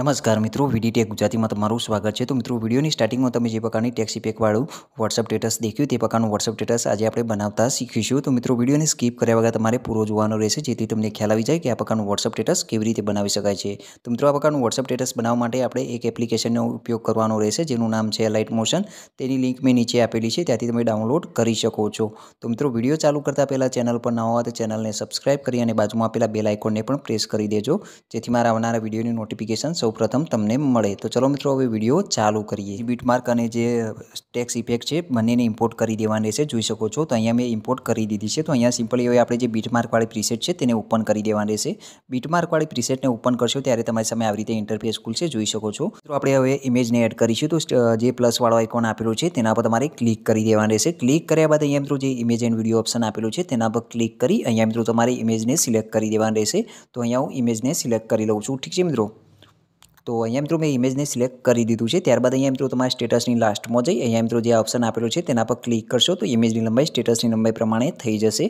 નમસ્કાર મિત્રો ટેક ગુજરાતીમાં તમારું સ્વાગત છે તો મિત્રો વિડીયોની સ્ટાર્ટિંગમાં તમે જે પ્રકારની ટેક્સી પેકવાળું વોટ્સઅપ સ્ટેટસ દેખ્યું તે પ્રકારનું વોટ્સઅપ સ્ટેટસ આજે આપણે બનાવતા શીખીશું તો મિત્રો વિડીયોને સ્કીપ કર્યા વગર તમારે પૂરો જોવાનો રહેશે જેથી તમને ખ્યાલ આવી જાય કે આ પ્રકારનું વોટ્સઅપ સ્ટેટસ કેવી રીતે બનાવી શકાય છે તો મિત્રો આ પ્રકારનું વોટ્સઅપ સ્ટેટસ બનાવવા માટે આપણે એક એપ્લિકેશનનો ઉપયોગ કરવાનો રહેશે જેનું નામ છે લાઇટ મોશન તેની લિંક મેં નીચે આપેલી છે ત્યાંથી તમે ડાઉનલોડ કરી શકો છો તો મિત્રો વિડીયો ચાલુ કરતાં પહેલાં ચેનલ પર ન હોવા તો ચેનલને સબસ્ક્રાઇબ કરી અને બાજુમાં આપેલા બેલ આઇકોનને પણ પ્રેસ કરી દેજો જેથી મારા આવનારા વિડીયોની નોટિફિકેશન સૌપ્રથમ તમને મળે તો ચલો મિત્રો હવે વિડીયો ચાલુ કરીએ બીટ માર્ક અને જે ટેક્સ ઇફેક્ટ છે બંનેને ઇમ્પોર્ટ કરી દેવાની રહેશે જોઈ શકો છો તો અહીંયા મેં ઇમ્પોર્ટ કરી દીધી છે તો અહીંયા સિમ્પલી હવે આપણે જે બીટ માર્કવાળી પ્રીસેટ છે તેને ઓપન કરી દેવાની રહેશે બીટ માર્કવાળી પ્રીસેટને ઓપન કરશો ત્યારે તમારી સામે આવી રીતે ઇન્ટરફેસ ખુલશે જોઈ શકો છો તો આપણે હવે ઇમેજને એડ કરીશું તો જે પ્લસવાળો આઇકોન આપેલો છે તેના પર તમારે ક્લિક કરી દેવાનું રહેશે ક્લિક કર્યા બાદ અહીંયા મિત્રો જે ઇમેજ એન્ડ વિડીયો ઓપ્શન આપેલું છે તેના પર ક્લિક કરી અહીંયા મિત્રો તમારી ઇમેજને સિલેક્ટ કરી દેવાનું રહેશે તો અહીંયા હું ઇમેજને સિલેક્ટ કરી લઉં છું ઠીક છે મિત્રો તો અહીંયા મિત્રો મેં ઇમેજને સિલેક્ટ કરી દીધું છે ત્યારબાદ અહીંયા મિત્રો તમારા સ્ટેટસની લાસ્ટમાં જઈ અહીંયા મિત્રો જે ઓપ્શન આપેલો છે તેના પર ક્લિક કરશો તો ઇમેજની લંબાઈ સ્ટેટસની લંબાઈ પ્રમાણે થઈ જશે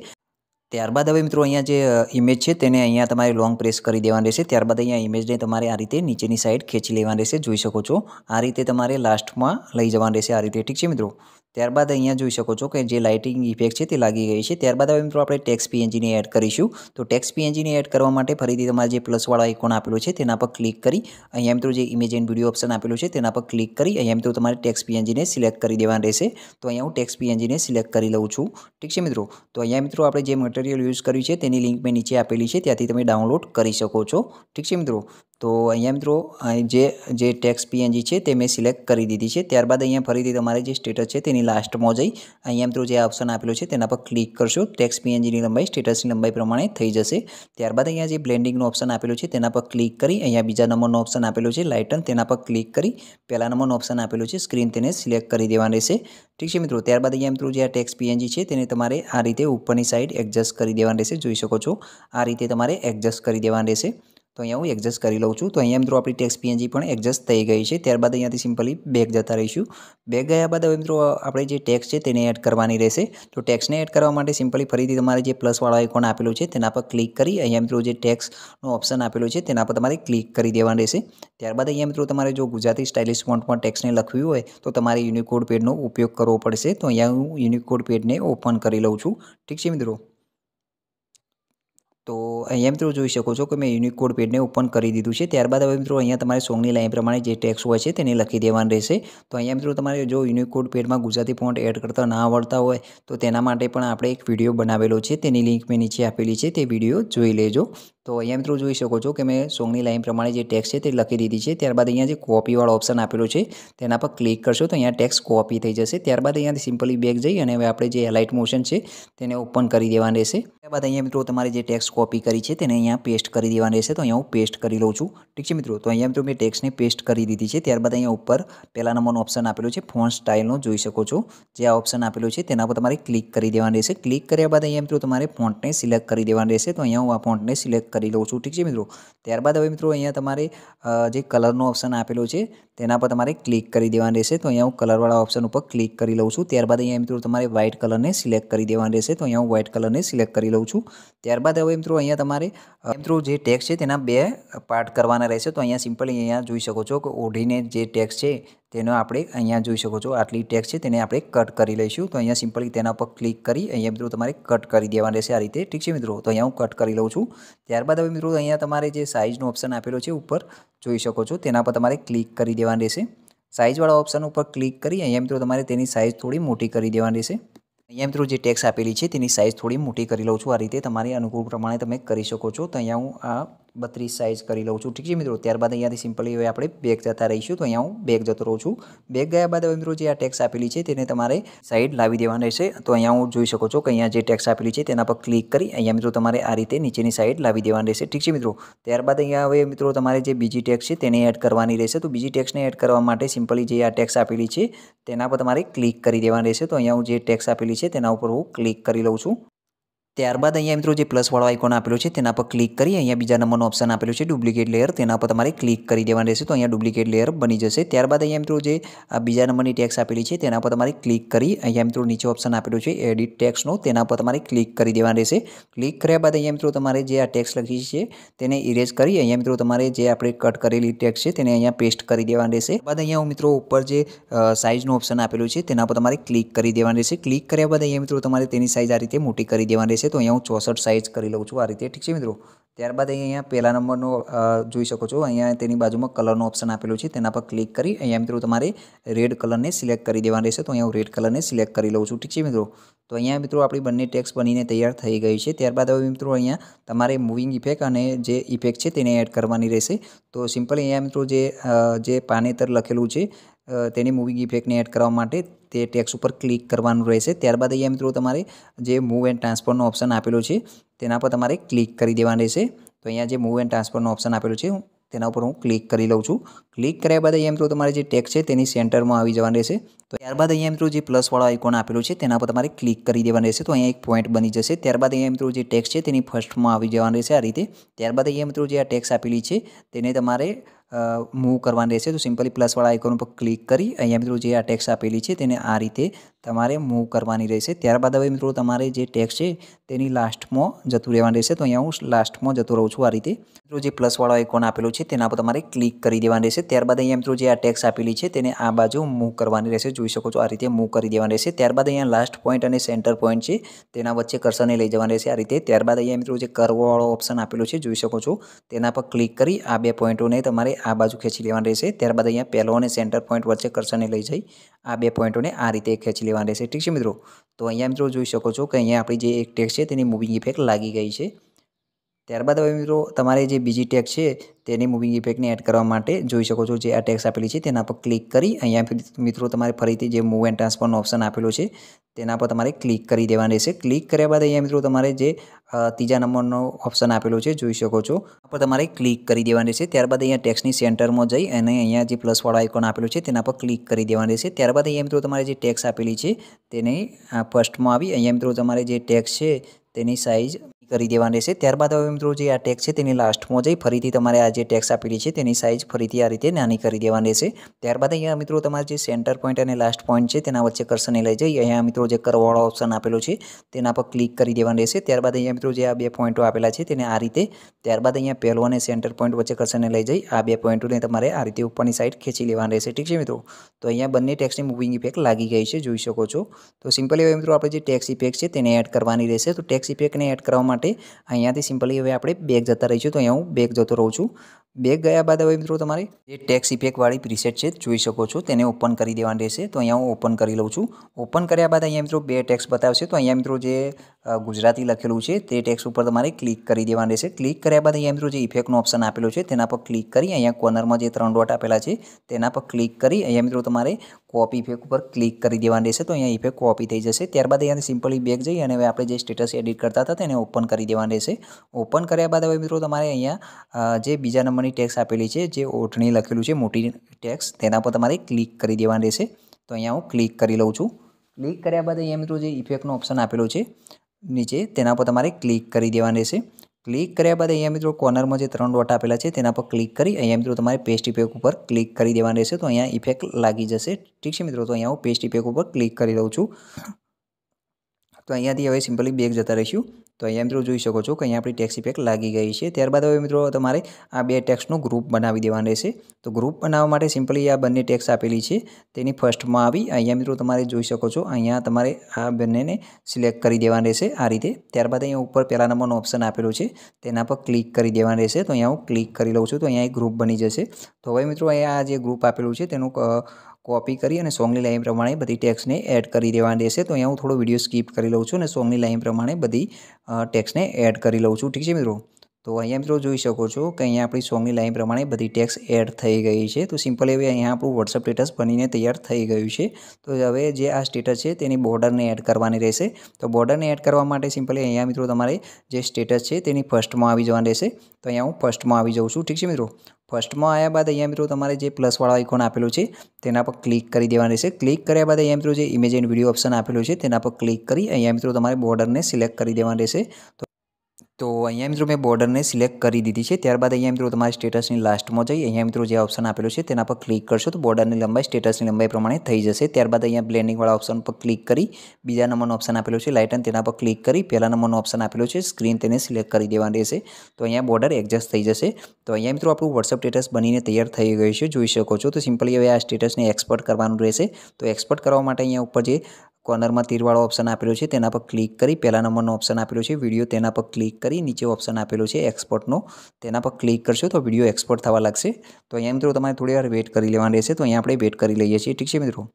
ત્યારબાદ હવે મિત્રો અહીંયા જે ઇમેજ છે તેને અહીંયા તમારે લોંગ પ્રેસ કરી દેવાનું રહેશે ત્યારબાદ અહીંયા ઇમેજને તમારે આ રીતે નીચેની સાઈડ ખેંચી લેવાનું રહેશે જોઈ શકો છો આ રીતે તમારે લાસ્ટમાં લઈ જવાનું રહેશે આ રીતે ઠીક છે મિત્રો ત્યારબાદ અહીંયા જોઈ શકો છો કે જે લાઇટિંગ ઇફેક્ટ છે તે લાગી ગઈ છે ત્યારબાદ હવે મિત્રો આપણે ટેક્સ પીએનજીને એડ કરીશું તો ટેક્સ પીએનજીને એડ કરવા માટે ફરીથી તમારે જે પ્લસવાળો આઇકોન આપેલો છે તેના પર ક્લિક કરી અહીંયા મિત્રો જે ઇમેજ એન્ડ વિડીયો ઓપ્શન આપેલું છે તેના પર ક્લિક કરી અહીંયા મિત્રો તમારે ટેક્સ પીએનજીને સિલેક્ટ કરી દેવાનું રહેશે તો અહીંયા હું ટેક્સ પીએનજીને સિલેક્ટ કરી લઉં છું ઠીક છે મિત્રો તો અહીંયા મિત્રો આપણે જે મટીરિયલ યુઝ કર્યું છે તેની લિંક મેં નીચે આપેલી છે ત્યાંથી તમે ડાઉનલોડ કરી શકો છો ઠીક છે મિત્રો તો અહીંયા મિત્રો જે જે ટેક્સ પીએનજી છે તે મેં સિલેક્ટ કરી દીધી છે ત્યારબાદ અહીંયા ફરીથી તમારે જે સ્ટેટસ છે તેની લાસ્ટમાં જઈ અહીંયા મિત્રો જે ઓપ્શન આપેલો છે તેના પર ક્લિક કરશો ટેક્સ પીએનજીની લંબાઈ સ્ટેટસની લંબાઈ પ્રમાણે થઈ જશે ત્યારબાદ અહીંયા જે બ્લેન્ડિંગનો ઓપ્શન આપેલો છે તેના પર ક્લિક કરી અહીંયા બીજા નંબરનો ઓપ્શન આપેલો છે લાઇટન તેના પર ક્લિક કરી પહેલા નંબરનો ઓપ્શન આપેલો છે સ્ક્રીન તેને સિલેક્ટ કરી દેવાની રહેશે ઠીક છે મિત્રો ત્યારબાદ અહીંયા મિત્રો જે આ ટેક્સ પીએનજી છે તેને તમારે આ રીતે ઉપરની સાઈડ એડજસ્ટ કરી દેવાની રહેશે જોઈ શકો છો આ રીતે તમારે એડજસ્ટ કરી દેવાની રહેશે તો અહીંયા હું એડજસ્ટ કરી લઉં છું તો અહીંયા મિત્રો આપણી ટેક્સ પીએનજી પણ એડજસ્ટ થઈ ગઈ છે ત્યારબાદ અહીંયાથી સિમ્પલી બેગ જતા રહીશું બેગ ગયા બાદ હવે મિત્રો આપણે જે ટેક્સ છે તેને એડ કરવાની રહેશે તો ટેક્સને એડ કરવા માટે સિમ્પલી ફરીથી તમારે જે પ્લસવાળો આઇકોન આપેલું છે તેના પર ક્લિક કરી અહીંયા મિત્રો જે ટેક્સનો ઓપ્શન આપેલું છે તેના પર તમારે ક્લિક કરી દેવાનું રહેશે ત્યારબાદ અહીંયા મિત્રો તમારે જો ગુજરાતી સ્ટાઇલિશ ફોન્ટમાં ટેક્સને લખવી હોય તો તમારે યુનિકોડ પેડનો ઉપયોગ કરવો પડશે તો અહીંયા હું યુનિકોડ પેડને ઓપન કરી લઉં છું ઠીક છે મિત્રો તો અહીંયા મિત્રો જોઈ શકો છો કે મેં યુનિકોડ પેડને ઓપન કરી દીધું છે ત્યારબાદ હવે મિત્રો અહીંયા તમારે સોંગની લાઈન પ્રમાણે જે ટેક્સ હોય છે તેને લખી દેવાનું રહેશે તો અહીંયા મિત્રો તમારે જો યુનિકોડ પેડમાં ગુજરાતી ફોન્ટ એડ કરતા ના આવડતા હોય તો તેના માટે પણ આપણે એક વિડીયો બનાવેલો છે તેની લિંક મેં નીચે આપેલી છે તે વિડીયો જોઈ લેજો તો અહીંયા મિત્રો જોઈ શકો છો કે મેં સોંગની લાઈન પ્રમાણે જે ટેક્સ છે તે લખી દીધી છે ત્યારબાદ અહીંયા જે કોપીવાળો ઓપ્શન આપેલો છે તેના પર ક્લિક કરશો તો અહીંયા ટેક્સ કોપી થઈ જશે ત્યારબાદ અહીંયાથી સિમ્પલી બેગ જઈ અને હવે આપણે જે એલાઇટ મોશન છે તેને ઓપન કરી દેવાનું રહેશે ત્યારબાદ અહીંયા મિત્રો તમારે જે ટેક્સ કોપી કરી છે તેને અહીંયા પેસ્ટ કરી દેવાની રહેશે તો અહીંયા હું પેસ્ટ કરી લઉં છું ઠીક છે મિત્રો તો અહીંયા મિત્રો મેં ટેક્સને પેસ્ટ કરી દીધી છે ત્યારબાદ અહીંયા ઉપર પહેલા નંબરનો ઓપ્શન આપેલો છે ફોન સ્ટાઇલનો જોઈ શકો છો જે આ ઓપ્શન આપેલો છે તેના પર તમારે ક્લિક કરી દેવાની રહેશે ક્લિક કર્યા બાદ અહીંયા મિત્રો તમારે ફોન્ટને સિલેક્ટ કરી દેવાની રહેશે તો અહીંયા હું આ ફોન્ટને સિલેક્ટ કરી લઉં છું ઠીક છે મિત્રો ત્યારબાદ હવે મિત્રો અહીંયા તમારે જે કલરનો ઓપ્શન આપેલો છે તેના પર તમારે ક્લિક કરી દેવાની રહેશે તો અહીંયા હું કલરવાળા ઓપ્શન ઉપર ક્લિક કરી લઉં છું ત્યારબાદ અહીંયા મિત્રો તમારે વ્હાઇટ કલરને સિલેક્ટ કરી દેવાની રહેશે તો અહીંયા હું વ્હાઇટ કલરને સિલેક્ટ કરી લઉં છું ત્યારબાદ હવે મિત્રો અહીંયા તમારે મિત્રો જે ટેક્સ છે તેના બે પાર્ટ કરવાના રહેશે તો અહીંયા સિમ્પલી અહીંયા જોઈ શકો છો કે ઓઢીને જે ટેક્સ છે તેનો આપણે અહીંયા જોઈ શકો છો આટલી ટેક્સ છે તેને આપણે કટ કરી લઈશું તો અહીંયા સિમ્પલી તેના પર ક્લિક કરી અહીંયા મિત્રો તમારે કટ કરી દેવાનું રહેશે આ રીતે ઠીક છે મિત્રો તો અહીંયા હું કટ કરી લઉં છું ત્યારબાદ હવે મિત્રો અહીંયા તમારે જે સાઇઝનો ઓપ્શન આપેલો છે ઉપર જોઈ શકો છો તેના પર તમારે ક્લિક કરી દેવાનું રહેશે સાઇઝવાળા ઓપ્શન ઉપર ક્લિક કરી અહીંયા મિત્રો તમારે તેની સાઇઝ થોડી મોટી કરી દેવાની રહેશે અહીંયા મિત્રો જે ટેક્સ આપેલી છે તેની સાઇઝ થોડી મોટી કરી લઉં છું આ રીતે તમારી અનુકૂળ પ્રમાણે તમે કરી શકો છો તો અહીંયા હું આ બત્રીસ સાઇઝ કરી લઉં છું ઠીક છે મિત્રો ત્યારબાદ અહીંયાથી સિમ્પલી હવે આપણે બેગ જતા રહીશું તો અહીંયા હું બેગ જતો રહું છું બેગ ગયા બાદ હવે મિત્રો જે આ ટેક્સ આપેલી છે તેને તમારે સાઈડ લાવી દેવાના રહેશે તો અહીંયા હું જોઈ શકો છો કે અહીંયા જે ટેક્સ આપેલી છે તેના પર ક્લિક કરી અહીંયા મિત્રો તમારે આ રીતે નીચેની સાઈડ લાવી દેવાની રહેશે ઠીક છે મિત્રો ત્યારબાદ અહીંયા હવે મિત્રો તમારે જે બીજી ટેક્સ છે તેને એડ કરવાની રહેશે તો બીજી ટેક્સને એડ કરવા માટે સિમ્પલી જે આ ટેક્સ આપેલી છે તેના પર તમારે ક્લિક કરી દેવાની રહેશે તો અહીંયા હું જે ટેક્સ આપેલી છે તેના ઉપર હું ક્લિક કરી લઉં છું ત્યારબાદ અહીંયા મિત્રો જે પ્લસવાળો આઇકોન આપેલો છે તેના પર ક્લિક કરી અહીંયા બીજા નંબરનો ઓપ્શન આપેલો છે ડુપ્લિકેટ લેયર તેના પર તમારે ક્લિક કરી દેવાનું રહેશે તો અહીંયા ડુપ્લિકેટ લેયર બની જશે ત્યારબાદ અહીંયા મિત્રો જે બીજા નંબરની ટેક્સ આપેલી છે તેના પર તમારે ક્લિક કરી અહીંયા મિત્રો નીચે ઓપ્શન આપેલો છે એડિટ ટેક્સનો તેના પર તમારે ક્લિક કરી દેવાનું રહેશે ક્લિક કર્યા બાદ અહીંયા મિત્રો તમારે જે આ ટેક્સ લખી છે તેને ઇરેઝ કરી અહીંયા મિત્રો તમારે જે આપણે કટ કરેલી ટેક્સ છે તેને અહીંયા પેસ્ટ કરી દેવાનું રહેશે બાદ અહીંયા મિત્રો ઉપર જે સાઇઝનો ઓપ્શન આપેલો છે તેના પર તમારે ક્લિક કરી દેવાનું રહેશે ક્લિક કર્યા બાદ અહીંયા મિત્રો તમારે તેની સાઇઝ આ રીતે મોટી કરી દેવાની રહેશે છે તો અહીંયા હું ચોસઠ સાઇઝ કરી લઉં છું આ રીતે ઠીક છે મિત્રો ત્યારબાદ અહીંયા પહેલા નંબરનો જોઈ શકો છો અહીંયા તેની બાજુમાં કલરનો ઓપ્શન આપેલો છે તેના પર ક્લિક કરી અહીંયા મિત્રો તમારે રેડ કલરને સિલેક્ટ કરી દેવાનું રહેશે તો અહીંયા હું રેડ કલરને સિલેક્ટ કરી લઉં છું ઠીક છે મિત્રો તો અહીંયા મિત્રો આપણી બંને ટેક્સ બનીને તૈયાર થઈ ગઈ છે ત્યારબાદ હવે મિત્રો અહીંયા તમારે મૂવિંગ ઇફેક્ટ અને જે ઇફેક્ટ છે તેને એડ કરવાની રહેશે તો સિમ્પલ અહીંયા મિત્રો જે જે પાનેતર લખેલું છે તેની મૂવિંગ ઇફેક્ટને એડ કરવા માટે તે ટેક્સ ઉપર ક્લિક કરવાનું રહેશે ત્યારબાદ અહીંયા મિત્રો તમારે જે મૂવ એન્ડ ટ્રાન્સફરનો ઓપ્શન આપેલો છે તેના પર તમારે ક્લિક કરી દેવાનું રહેશે તો અહીંયા જે મૂવ એન્ડ ટ્રાન્સફરનો ઓપ્શન આપેલો છે તેના ઉપર હું ક્લિક કરી લઉં છું ક્લિક કર્યા બાદ અહીંયા મિત્રો તમારે જે ટેક્સ છે તેની સેન્ટરમાં આવી જવાનું રહેશે તો ત્યારબાદ અહીંયા મિત્રો જે પ્લસવાળો આઇકોન આપેલું છે તેના પર તમારે ક્લિક કરી દેવાનું રહેશે તો અહીંયા એક પોઈન્ટ બની જશે ત્યારબાદ અહીંયા મિત્રો જે ટેક્સ છે તેની ફર્સ્ટમાં આવી જવાનું રહેશે આ રીતે ત્યારબાદ અહીંયા મિત્રો જે આ ટેક્સ આપેલી છે તેને તમારે મૂવ કરવાની રહેશે તો સિમ્પલી પ્લસવાળા આઇકોન ઉપર ક્લિક કરી અહીંયા મિત્રો જે આ ટેક્સ આપેલી છે તેને આ રીતે તમારે મૂવ કરવાની રહેશે ત્યારબાદ હવે મિત્રો તમારે જે ટેક્સ છે તેની લાસ્ટમાં જતું રહેવાનું રહેશે તો અહીંયા હું લાસ્ટમાં જતો રહું છું આ રીતે મિત્રો જે વાળો આઇકોન આપેલું છે તેના પર તમારે ક્લિક કરી દેવાનું રહેશે ત્યારબાદ અહીંયા મિત્રો જે આ ટેક્સ આપેલી છે તેને આ બાજુ મૂવ કરવાની રહેશે જોઈ શકો છો આ રીતે મૂવ કરી દેવાની રહેશે ત્યારબાદ અહીંયા લાસ્ટ પોઈન્ટ અને સેન્ટર પોઈન્ટ છે તેના વચ્ચે કર્સરને લઈ જવાની રહેશે આ રીતે ત્યારબાદ અહીંયા મિત્રો જે કરવાળો ઓપ્શન આપેલો છે જોઈ શકો છો તેના પર ક્લિક કરી આ બે પોઈન્ટોને તમારે આ બાજુ ખેંચી લેવાનું રહેશે ત્યારબાદ અહીંયા પહેલો અને સેન્ટર પોઈન્ટ વચ્ચે કરશને લઈ જઈ આ બે પોઈન્ટોને આ રીતે ખેંચી લેવાનું રહેશે ઠીક છે મિત્રો તો અહીંયા મિત્રો જોઈ શકો છો કે અહીંયા આપણી જે એક ટેક્સ છે તેની મૂવિંગ ઇફેક્ટ લાગી ગઈ છે ત્યારબાદ હવે મિત્રો તમારે જે બીજી ટેગ છે તેની મૂવિંગ ઇફેક્ટને એડ કરવા માટે જોઈ શકો છો જે આ ટેક્સ આપેલી છે તેના પર ક્લિક કરી અહીંયા મિત્રો તમારે ફરીથી જે મૂવ એન્ડ ટ્રાન્સફરનો ઓપ્શન આપેલો છે તેના પર તમારે ક્લિક કરી દેવાનું રહેશે ક્લિક કર્યા બાદ અહીંયા મિત્રો તમારે જે ત્રીજા નંબરનો ઓપ્શન આપેલો છે જોઈ શકો છો પર તમારે ક્લિક કરી દેવાનું રહેશે ત્યારબાદ અહીંયા ટેક્સની સેન્ટરમાં જઈ અને અહીંયા જે પ્લસવાળો આઇકોન આપેલો છે તેના પર ક્લિક કરી દેવાનું રહેશે ત્યારબાદ અહીંયા મિત્રો તમારે જે ટેક્સ આપેલી છે તેને ફર્સ્ટમાં આવી અહીંયા મિત્રો તમારે જે ટેક્સ છે તેની સાઇઝ કરી દેવાના રહેશે ત્યારબાદ હવે મિત્રો જે આ ટેક્સ છે તેની લાસ્ટમાં જઈ ફરીથી તમારે આ જે ટેક્સ આપેલી છે તેની સાઇઝ ફરીથી આ રીતે નાની કરી દેવાની રહેશે ત્યારબાદ અહીંયા મિત્રો તમારે જે સેન્ટર પોઈન્ટ અને લાસ્ટ પોઈન્ટ છે તેના વચ્ચે કરશને લઈ જઈ અહીંયા મિત્રો જે કરવાળો ઓપ્શન આપેલો છે તેના પર ક્લિક કરી દેવાનું રહેશે ત્યારબાદ અહીંયા મિત્રો જે આ બે પોઈન્ટો આપેલા છે તેને આ રીતે ત્યારબાદ અહીંયા પહેલો અને સેન્ટર પોઈન્ટ વચ્ચે કરશને લઈ જઈ આ બે પોઈન્ટોને તમારે આ રીતે ઉપરની સાઈડ ખેંચી લેવાની રહેશે ઠીક છે મિત્રો તો અહીંયા બંને ટેક્સની મૂવિંગ ઇફેક્ટ લાગી ગઈ છે જોઈ શકો છો તો સિમ્પલી હવે મિત્રો આપણે જે ટેક્સ ઇફેક્ટ છે તેને એડ કરવાની રહેશે તો ટેક્સ ઇફેક્ટને એડ કરવા માટે માટે અહીંયાથી સિમ્પલી હવે આપણે બેગ જતા રહીશું તો અહીંયા હું બેગ જતો રહું છું બેગ ગયા બાદ હવે મિત્રો તમારે જે ટેક્સ ઇફેક્ટવાળી પ્રિસેટ છે જોઈ શકો છો તેને ઓપન કરી દેવાની રહેશે તો અહીંયા હું ઓપન કરી લઉં છું ઓપન કર્યા બાદ અહીંયા મિત્રો બે ટેક્સ બતાવશે તો અહીંયા મિત્રો જે ગુજરાતી લખેલું છે તે ટેક્સ ઉપર તમારે ક્લિક કરી દેવાનું રહેશે ક્લિક કર્યા બાદ અહીંયા મિત્રો જે ઇફેક્ટનો ઓપ્શન આપેલો છે તેના પર ક્લિક કરી અહીંયા કોર્નરમાં જે ત્રણ ડોટ આપેલા છે તેના પર ક્લિક કરી અહીંયા મિત્રો તમારે કોપી ઇફેક્ટ ઉપર ક્લિક કરી દેવાની રહેશે તો અહીંયા ઇફેક્ટ કોપી થઈ જશે ત્યારબાદ અહીંયા સિમ્પલી બેગ જઈ અને હવે આપણે જે સ્ટેટસ એડિટ કરતા હતા તેને ઓપન કરી દેવાનું રહેશે ઓપન કર્યા બાદ હવે મિત્રો તમારે અહીંયા જે બીજા નંબર મની ટેક્સ આપેલી છે જે ઓઠણી લખેલું છે મોટી ટેક્સ તેના પર તમારે ક્લિક કરી દેવાની રહેશે તો અહીંયા હું ક્લિક કરી લઉં છું ક્લિક કર્યા બાદ અહીંયા મિત્રો જે ઇફેક્ટનો ઓપ્શન આપેલો છે નીચે તેના પર તમારે ક્લિક કરી દેવાનું રહેશે ક્લિક કર્યા બાદ અહીંયા મિત્રો કોર્નરમાં જે ત્રણ ડોટ આપેલા છે તેના પર ક્લિક કરી અહીંયા મિત્રો તમારે પેસ્ટ ઇફેક્ટ ઉપર ક્લિક કરી દેવાનું રહેશે તો અહીંયા ઇફેક્ટ લાગી જશે ઠીક છે મિત્રો તો અહીંયા હું પેસ્ટ ઇફેક્ટ ઉપર ક્લિક કરી દઉં છું તો અહીંયાથી હવે સિમ્પલી બેગ જતા રહીશું તો અહીંયા મિત્રો જોઈ શકો છો કે અહીંયા આપણી ટેક્સ ઇફેક્ટ લાગી ગઈ છે ત્યારબાદ હવે મિત્રો તમારે આ બે ટેક્સનું ગ્રુપ બનાવી દેવાનું રહેશે તો ગ્રુપ બનાવવા માટે સિમ્પલી આ બંને ટેક્સ આપેલી છે તેની ફર્સ્ટમાં આવી અહીંયા મિત્રો તમારે જોઈ શકો છો અહીંયા તમારે આ બંનેને સિલેક્ટ કરી દેવાનું રહેશે આ રીતે ત્યારબાદ અહીંયા ઉપર પહેલા નંબરનો ઓપ્શન આપેલો છે તેના પર ક્લિક કરી દેવાનું રહેશે તો અહીંયા હું ક્લિક કરી લઉં છું તો અહીંયા એક ગ્રુપ બની જશે તો હવે મિત્રો અહીંયા આ જે ગ્રુપ આપેલું છે તેનું કોપી કરી અને સોંગની લાઇન પ્રમાણે બધી ટેક્સને એડ કરી દેવાની રહેશે તો અહીંયા હું થોડો વિડીયો સ્કીપ કરી લઉં છું અને સોંગની લાઇન પ્રમાણે બધી ટેક્સને એડ કરી લઉં છું ઠીક છે મિત્રો તો અહીંયા મિત્રો જોઈ શકો છો કે અહીંયા આપણી સોંગની લાઈન પ્રમાણે બધી ટેક્સ એડ થઈ ગઈ છે તો સિમ્પલ એવી અહીંયા આપણું વોટ્સઅપ સ્ટેટસ બનીને તૈયાર થઈ ગયું છે તો હવે જે આ સ્ટેટસ છે તેની બોર્ડરને એડ કરવાની રહેશે તો બોર્ડરને એડ કરવા માટે સિમ્પલી અહીંયા મિત્રો તમારે જે સ્ટેટસ છે તેની ફર્સ્ટમાં આવી જવાનું રહેશે તો અહીંયા હું ફર્સ્ટમાં આવી જાઉં છું ઠીક છે મિત્રો ફર્સ્ટમાં આવ્યા બાદ અહીંયા મિત્રો તમારે જે પ્લસવાળો આઇકોન આપેલો છે તેના પર ક્લિક કરી દેવાનું રહેશે ક્લિક કર્યા બાદ અહીંયા મિત્રો જે ઇમેજ એન્ડ વિડીયો ઓપ્શન આપેલું છે તેના પર ક્લિક કરી અહીંયા મિત્રો તમારે બોર્ડરને સિલેક્ટ કરી દેવાનું રહેશે તો તો અહીંયા મિત્રો મેં બોર્ડરને સિલેક્ટ કરી દીધી છે ત્યારબાદ અહીંયા મિત્રો તમારા સ્ટેટસની લાસ્ટમાં જઈ અહીંયા મિત્રો જે ઓપ્શન આપેલું છે તેના પર ક્લિક કરશો તો બોર્ડરની લંબાઈ સ્ટેટસની લંબાઈ પ્રમાણે થઈ જશે ત્યારબાદ અહીંયા બ્લેન્ડિંગવાળા ઓપ્શન પર ક્લિક કરી બીજા નંબરનો ઓપ્શન આપેલો છે લાઇટન તેના પર ક્લિક કરી પહેલા નંબરનો ઓપ્શન આપેલો છે સ્ક્રીન તેને સિલેક્ટ કરી દેવાની રહેશે તો અહીંયા બોર્ડર એડજસ્ટ થઈ જશે તો અહીંયા મિત્રો આપણું વોટ્સઅપ સ્ટેટસ બનીને તૈયાર થઈ ગયું છે જોઈ શકો છો તો સિમ્પલી હવે આ સ્ટેટસને એક્સપોર્ટ કરવાનું રહેશે તો એક્સપોર્ટ કરવા માટે અહીંયા ઉપર જે કોર્નરમાં તીરવાળો ઓપ્શન આપેલો છે તેના પર ક્લિક કરી પહેલા નંબરનો ઓપ્શન આપેલો છે વિડીયો તેના પર ક્લિક કરી નીચે ઓપ્શન આપેલો છે એક્સપોર્ટનો તેના પર ક્લિક કરશો તો વિડીયો એક્સપોર્ટ થવા લાગશે તો અહીંયા મિત્રો તમારે થોડી વાર વેઇટ કરી લેવાની રહેશે તો અહીંયા આપણે વેટ કરી લઈએ છીએ ઠીક છે મિત્રો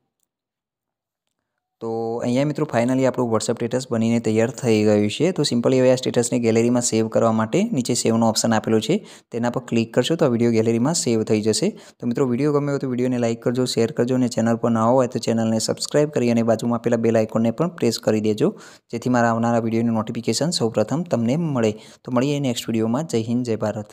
તો અહીંયા મિત્રો ફાઇનલી આપણું વોટ્સઅપ સ્ટેટસ બનીને તૈયાર થઈ ગયું છે તો સિમ્પલી હવે આ સ્ટેટસને ગેલેરીમાં સેવ કરવા માટે નીચે સેવનો ઓપ્શન આપેલો છે તેના પર ક્લિક કરશો તો આ વિડીયો ગેલેરીમાં સેવ થઈ જશે તો મિત્રો વિડીયો ગમે હોય તો વિડીયોને લાઇક કરજો શેર કરજો અને ચેનલ પર ના હોય તો ચેનલને સબસ્ક્રાઇબ કરી અને બાજુમાં આપેલા બે આઇકોનને પણ પ્રેસ કરી દેજો જેથી મારા આવનારા વિડીયોનું નોટિફિકેશન સૌપ્રથમ તમને મળે તો મળીએ નેક્સ્ટ વિડીયોમાં જય હિન્દ જય ભારત